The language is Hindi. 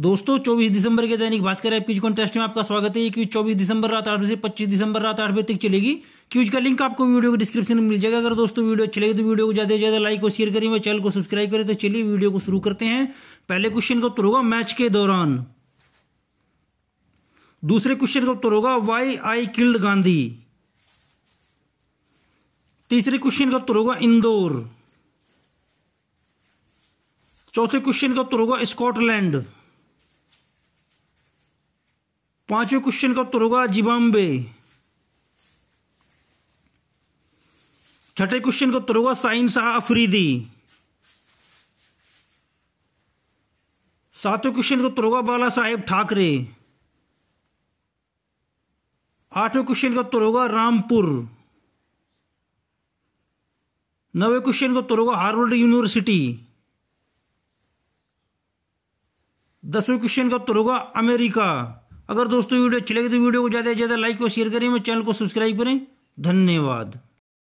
दोस्तों 24 दिसंबर के दैनिक भास्कर ऐप क्यूज कॉन्टेस्ट में आपका स्वागत है ये क्यूज 24 दिसंबर रात आठ बजे से 25 दिसंबर रात आठ बजे तक चलेगी क्यूज का लिंक आपको वीडियो के डिस्क्रिप्शन में मिल जाएगा अगर दोस्तों वीडियो अच्छी लगे तो वीडियो को ज्यादा से ज्यादा लाइक और शेयर करें और चैनल को सब्सक्राइब करें तो चलिए वीडियो को शुरू करते हैं पहले क्वेश्चन का उत्तर होगा मैच के दौरान दूसरे क्वेश्चन का उत्तर होगा वाई आई किल्ड गांधी तीसरे क्वेश्चन का उत्तर होगा इंदौर चौथे क्वेश्चन का उत्तर होगा स्कॉटलैंड पांचवें क्वेश्चन का उत्तर होगा जिम्बाब्वे छठे क्वेश्चन का उत्तर होगा साइन शाह अफरीदी सातवें क्वेश्चन का उत्तर होगा बाला साहेब ठाकरे आठवें क्वेश्चन का उत्तर होगा रामपुर नवे क्वेश्चन का उत्तर होगा हार्वर्ड यूनिवर्सिटी दसवें क्वेश्चन का उत्तर होगा अमेरिका अगर दोस्तों वीडियो अच्छी लगे तो वीडियो को ज़्यादा से ज़्यादा लाइक और शेयर करें और चैनल को सब्सक्राइब करें धन्यवाद